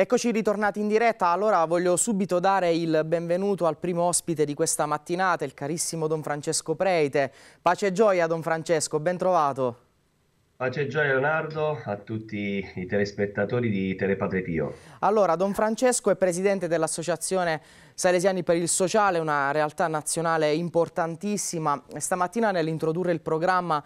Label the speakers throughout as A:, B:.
A: Eccoci ritornati in diretta, allora voglio subito dare il benvenuto al primo ospite di questa mattinata, il carissimo Don Francesco Preite. Pace e gioia Don Francesco, ben trovato.
B: Pace e gioia Leonardo, a tutti i telespettatori di Telepatre Pio.
A: Allora, Don Francesco è presidente dell'Associazione Salesiani per il Sociale, una realtà nazionale importantissima. Stamattina nell'introdurre il programma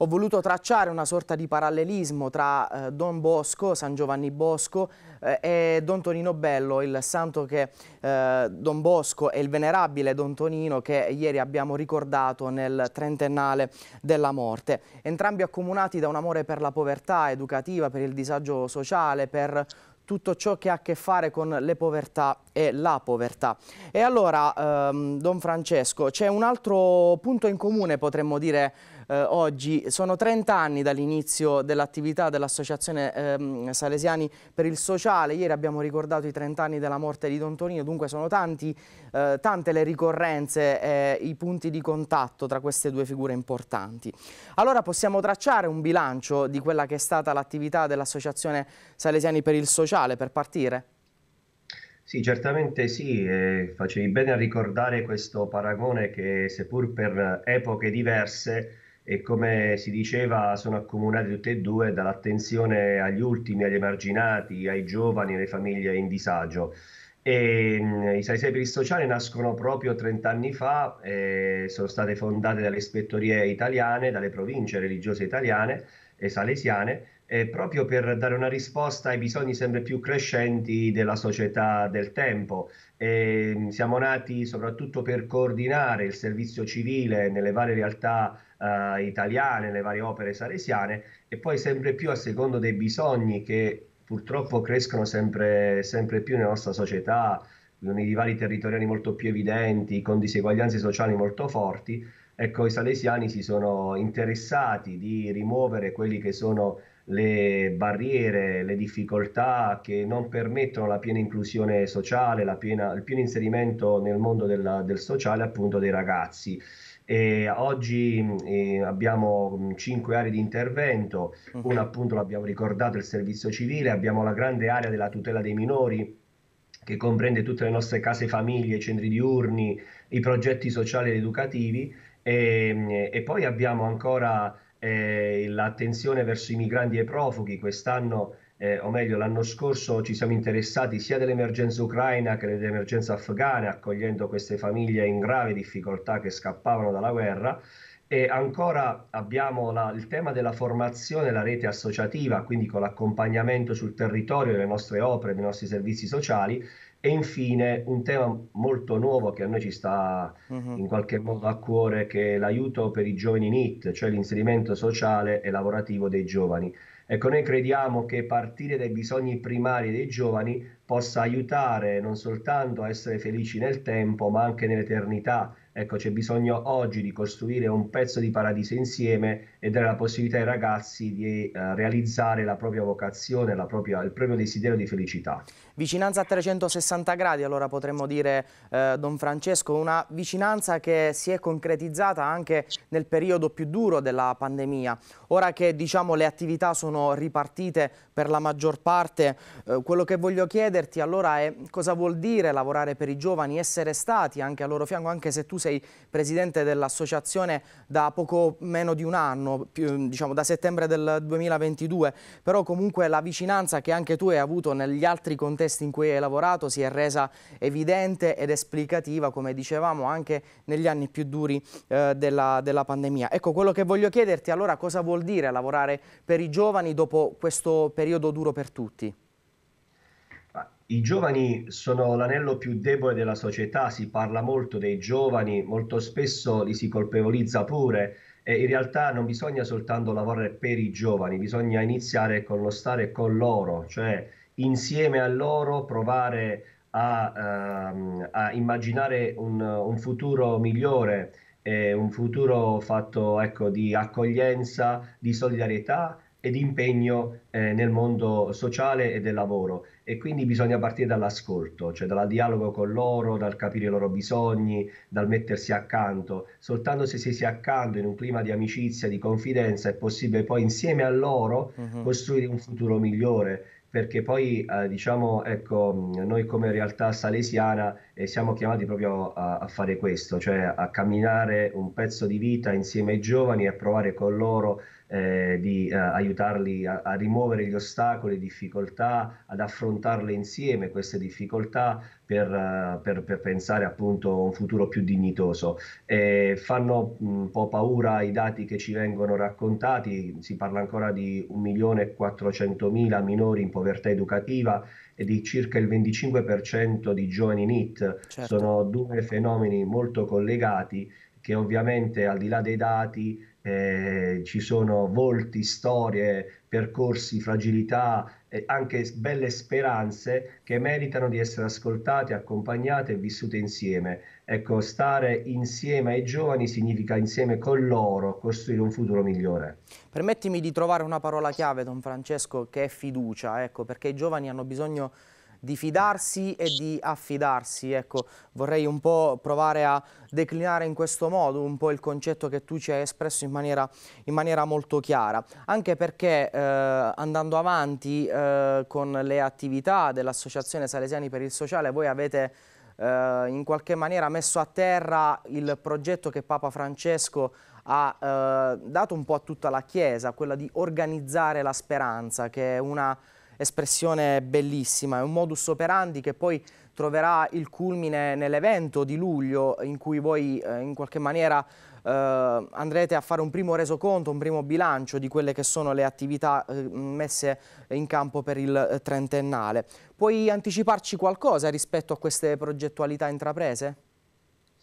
A: ho voluto tracciare una sorta di parallelismo tra eh, Don Bosco, San Giovanni Bosco, eh, e Don Tonino Bello, il santo che eh, Don Bosco e il venerabile Don Tonino che ieri abbiamo ricordato nel trentennale della morte. Entrambi accomunati da un amore per la povertà educativa, per il disagio sociale, per tutto ciò che ha a che fare con le povertà e la povertà. E allora, ehm, Don Francesco, c'è un altro punto in comune, potremmo dire, eh, oggi. Sono 30 anni dall'inizio dell'attività dell'Associazione ehm, Salesiani per il Sociale. Ieri abbiamo ricordato i 30 anni della morte di Don Tonino, dunque sono tanti, eh, tante le ricorrenze, eh, i punti di contatto tra queste due figure importanti. Allora possiamo tracciare un bilancio di quella che è stata l'attività dell'Associazione Salesiani per il Sociale per partire?
B: Sì, certamente sì, eh, facevi bene a ricordare questo paragone che seppur per epoche diverse e come si diceva sono accomunati tutti e due dall'attenzione agli ultimi, agli emarginati, ai giovani, alle famiglie in disagio. E, mh, mm, I 66 per sociali nascono proprio 30 anni fa, eh, sono state fondate dalle spettorie italiane, dalle province religiose italiane e salesiane eh, proprio per dare una risposta ai bisogni sempre più crescenti della società del tempo. Eh, siamo nati soprattutto per coordinare il servizio civile nelle varie realtà eh, italiane, nelle varie opere salesiane e poi sempre più a secondo dei bisogni che purtroppo crescono sempre, sempre più nella nostra società, con i divari territoriali molto più evidenti, con diseguaglianze sociali molto forti, ecco i salesiani si sono interessati di rimuovere quelli che sono le barriere, le difficoltà che non permettono la piena inclusione sociale, piena, il pieno inserimento nel mondo della, del sociale appunto dei ragazzi. E oggi eh, abbiamo mm, cinque aree di intervento, okay. Mhm. una appunto l'abbiamo ricordato, il servizio civile, abbiamo la grande area della tutela dei minori, che comprende tutte le nostre case famiglie, i centri diurni, i progetti sociali ed educativi e, mm, e poi abbiamo ancora eh, l'attenzione verso i migranti e i profughi. Quest'anno, eh, o meglio l'anno scorso, ci siamo interessati sia dell'emergenza ucraina che dell'emergenza afghana, accogliendo queste famiglie in grave difficoltà che scappavano dalla guerra. E ancora abbiamo la, il tema della formazione, la rete associativa, quindi con l'accompagnamento sul territorio delle nostre opere, dei nostri servizi sociali e infine un tema molto nuovo che a noi ci sta mhm. in qualche modo a cuore, che è l'aiuto per i giovani NIT, cioè l'inserimento sociale e lavorativo dei giovani. Ecco, noi crediamo che partire dai bisogni primari dei giovani possa aiutare non soltanto a essere felici nel tempo, ma anche nell'eternità. Ecco, c'è bisogno oggi di costruire un pezzo di paradiso insieme e dare la possibilità ai ragazzi di eh, realizzare la propria vocazione, la propria, il proprio desiderio di felicità.
A: Vicinanza a 360 gradi, allora potremmo dire, eh, Don Francesco, una vicinanza che si è concretizzata anche nel periodo più duro della pandemia. Ora che diciamo, le attività sono ripartite per la maggior parte, eh, quello che voglio chiederti allora è cosa vuol dire lavorare per i giovani, essere stati anche a loro fianco, anche se tu sei presidente dell'associazione da poco meno di un anno, più, diciamo, da settembre del 2022, però comunque la vicinanza che anche tu hai avuto negli altri contesti in cui hai lavorato si è resa evidente ed esplicativa, come dicevamo, anche negli anni più duri eh, della, della pandemia. Ecco, quello che voglio chiederti allora cosa vuol dire lavorare per i giovani dopo questo periodo duro per tutti?
B: I giovani sono l'anello più debole della società, si parla molto dei giovani, molto spesso li si colpevolizza pure, e in realtà non bisogna soltanto lavorare per i giovani, bisogna iniziare con lo stare con loro, cioè insieme a loro provare a, ehm, a immaginare un, un, futuro migliore, eh, un futuro fatto ecco, di accoglienza, di solidarietà e di impegno eh, nel mondo sociale e del lavoro e quindi bisogna partire dall'ascolto, cioè dal dialogo con loro, dal capire i loro bisogni, dal mettersi accanto. Soltanto se si sia accanto in un clima di amicizia, di confidenza, è possibile poi insieme a loro uh-huh. costruire un futuro migliore. Perché poi, eh, diciamo, ecco, noi come realtà salesiana eh, siamo chiamati proprio a, a fare questo, cioè a camminare un pezzo di vita insieme ai giovani e a provare con loro eh, di eh, aiutarli a, a, rimuovere gli ostacoli, le difficoltà, ad affrontare affrontarle insieme queste difficoltà per, eh, per, per pensare appunto a un futuro più dignitoso. E eh, fanno mm, un po' paura i dati che ci vengono raccontati, si parla ancora di 1.400.000 minori in povertà educativa e di circa il 25% di giovani NIT. Certo. Sono due fenomeni molto collegati che ovviamente al di là dei dati eh, ci sono volti, storie, percorsi, fragilità e anche belle speranze che meritano di essere ascoltate, accompagnate e vissute insieme. Ecco, stare insieme ai giovani significa insieme con loro costruire un futuro migliore.
A: Permettimi di trovare una parola chiave, Don Francesco, che è fiducia, ecco, perché i giovani hanno bisogno di di fidarsi e di affidarsi. Ecco, vorrei un po' provare a declinare in questo modo un po' il concetto che tu ci hai espresso in maniera, in maniera molto chiara, anche perché eh, andando avanti eh, con le attività dell'Associazione Salesiani per il Sociale voi avete eh, in qualche maniera messo a terra il progetto che Papa Francesco ha eh, dato un po' a tutta la Chiesa, quella di organizzare la speranza, che è una espressione bellissima, è un modus operandi che poi troverà il culmine nell'evento di luglio in cui voi eh, in qualche maniera eh, andrete a fare un primo resoconto, un primo bilancio di quelle che sono le attività eh, messe in campo per il eh, trentennale. Puoi anticiparci qualcosa rispetto a queste progettualità intraprese?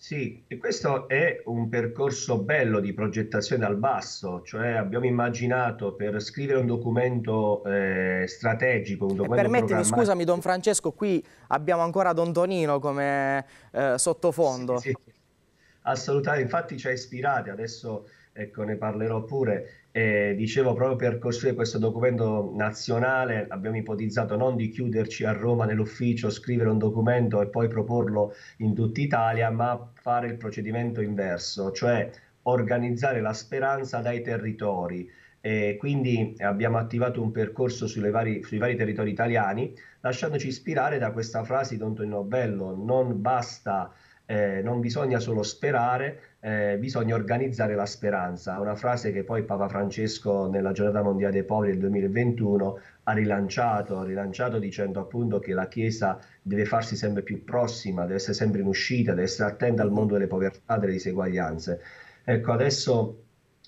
B: Sì, e questo è un percorso bello di progettazione al basso, cioè abbiamo immaginato per scrivere un documento eh, strategico, un documento Permettimi, scusami
A: Don Francesco, qui abbiamo ancora Don Tonino come eh, sottofondo. Sì,
B: sì. Assolutamente, infatti ci ha ispirati, adesso ecco, ne parlerò pure. Eh, dicevo, proprio per costruire questo documento nazionale abbiamo ipotizzato non di chiuderci a Roma nell'ufficio, scrivere un documento e poi proporlo in tutta Italia, ma fare il procedimento inverso, cioè organizzare la speranza dai territori. E quindi abbiamo attivato un percorso vari, sui vari territori italiani, lasciandoci ispirare da questa frase di Antonio Novello, non basta eh, non bisogna solo sperare, eh, bisogna organizzare la speranza, una frase che poi Papa Francesco nella giornata mondiale dei poveri del 2021 ha rilanciato, ha rilanciato dicendo appunto che la Chiesa deve farsi sempre più prossima, deve essere sempre in uscita, deve essere attenta al mondo delle povertà, delle diseguaglianze. Ecco, adesso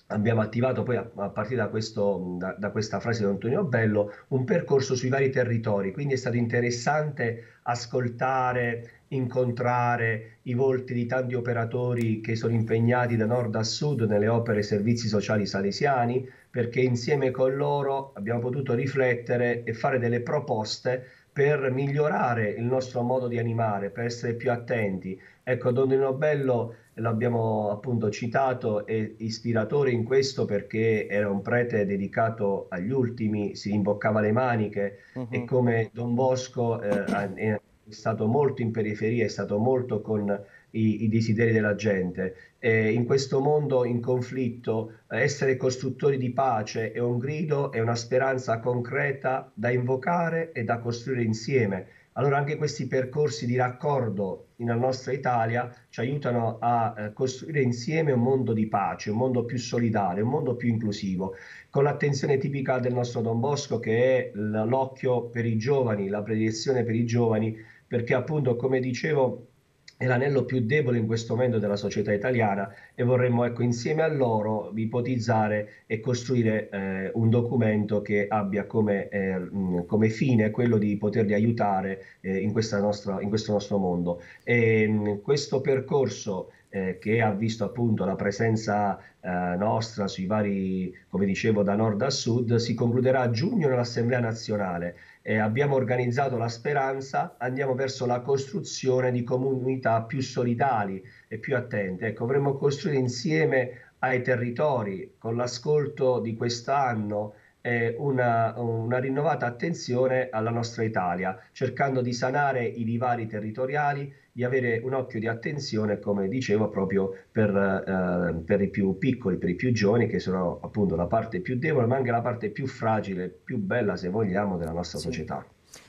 B: abbiamo attivato poi a, a partire da, questo, da, da, questa frase di Antonio Bello un percorso sui vari territori, quindi è stato interessante ascoltare, incontrare i volti di tanti operatori che sono impegnati da nord a sud nelle opere e servizi sociali salesiani, perché insieme con loro abbiamo potuto riflettere e fare delle proposte per migliorare il nostro modo di animare, per essere più attenti. Ecco, Don Bello l'abbiamo appunto citato, è ispiratore in questo perché era un prete dedicato agli ultimi, si imboccava le maniche uh-huh. e come Don Bosco eh, è stato molto in periferia, è stato molto con i, i desideri della gente. E in questo mondo in conflitto essere costruttori di pace è un grido, è una speranza concreta da invocare e da costruire insieme allora anche questi percorsi di raccordo nella nostra Italia ci aiutano a eh, costruire insieme un mondo di pace, un mondo più solidale, un mondo più inclusivo, con l'attenzione tipica del nostro Don Bosco che è l'occhio per i giovani, la predilezione per i giovani, perché appunto come dicevo è l'anello più debole in questo momento della società italiana e vorremmo ecco, insieme a loro ipotizzare e costruire eh, un documento che abbia come, eh, come, fine quello di poterli aiutare eh, in, nostra, in, questo nostro mondo. E, questo percorso eh, che ha visto appunto la presenza eh, nostra sui vari, come dicevo, da nord a sud, si concluderà a giugno nell'Assemblea nazionale eh, abbiamo organizzato la speranza, andiamo verso la costruzione di comunità più solidali e più attente. Ecco, vorremmo costruire insieme ai territori, con l'ascolto di quest'anno, eh, una, una rinnovata attenzione alla nostra Italia, cercando di sanare i divari territoriali, di avere un occhio di attenzione, come dicevo, proprio per, eh, per, i più piccoli, per i più giovani, che sono appunto la parte più debole, ma anche la parte più fragile, più bella, se vogliamo, della nostra sì. società.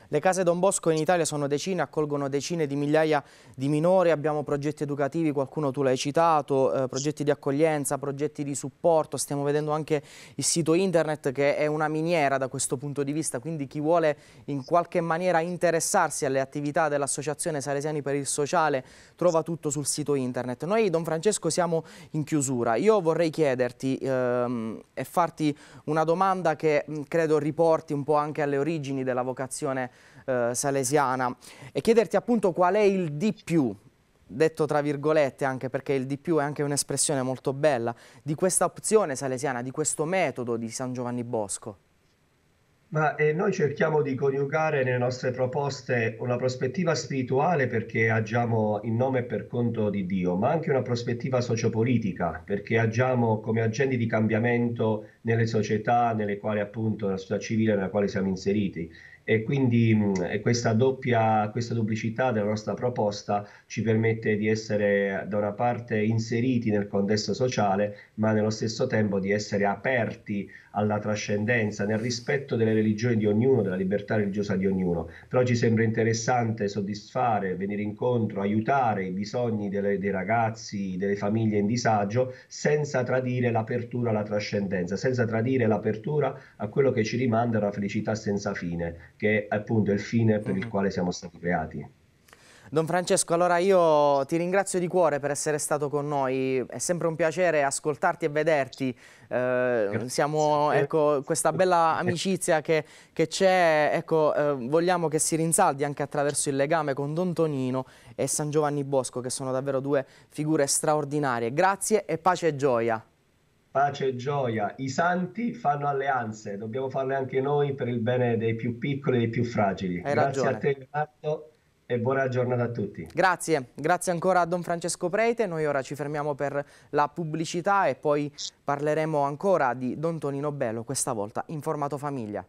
B: Le
A: case Don Bosco in Italia sono decine, accolgono decine di migliaia di minori, abbiamo progetti educativi, qualcuno tu l'hai citato, eh, progetti di accoglienza, progetti di supporto, stiamo vedendo anche il sito internet che è una miniera da questo punto di vista, quindi chi vuole in qualche maniera interessarsi alle attività dell'Associazione Salesiani per il Sociale trova tutto sul sito internet. Noi Don Francesco siamo in chiusura, io vorrei chiederti ehm, e farti una domanda che mh, credo riporti un po' anche alle origini della vocazione eh, salesiana e chiederti appunto qual è il di più detto tra virgolette anche perché il di più è anche un'espressione molto bella di questa opzione salesiana, di questo metodo di San Giovanni Bosco.
B: Ma eh, noi cerchiamo di coniugare nelle nostre proposte una prospettiva spirituale perché agiamo in nome e per conto di Dio, ma anche una prospettiva sociopolitica perché agiamo come agenti di cambiamento nelle società nelle quali appunto la società civile nella quale siamo inseriti e quindi mh, mm, questa, doppia, questa duplicità della nostra proposta ci permette di essere da una parte inseriti nel contesto sociale, ma nello stesso tempo di essere aperti alla trascendenza, nel rispetto delle religioni di ognuno, della libertà religiosa di ognuno. Però ci sembra interessante soddisfare, venire incontro, aiutare i bisogni delle, dei ragazzi, delle famiglie in disagio, senza tradire l'apertura alla trascendenza, senza tradire l'apertura a quello che ci rimanda alla felicità senza fine che è appunto il fine per il mhm. quale siamo stati creati.
A: Don Francesco, allora io ti ringrazio di cuore per essere stato con noi, è sempre un piacere ascoltarti e vederti, eh, siamo, eh. ecco, questa bella amicizia che, c'è, ecco, eh, vogliamo che si rinsaldi anche attraverso il legame con Don Tonino e San Giovanni Bosco che sono davvero due figure straordinarie, grazie e pace e gioia
B: pace e gioia. I santi fanno alleanze, dobbiamo farle anche noi per il bene dei più piccoli e dei più fragili. Hai Grazie ragione. a te, Leonardo. E buona giornata a tutti.
A: Grazie, grazie ancora a Don Francesco Prete. Noi ora ci fermiamo per la pubblicità e poi parleremo ancora di Don Tonino Bello, questa volta in formato famiglia.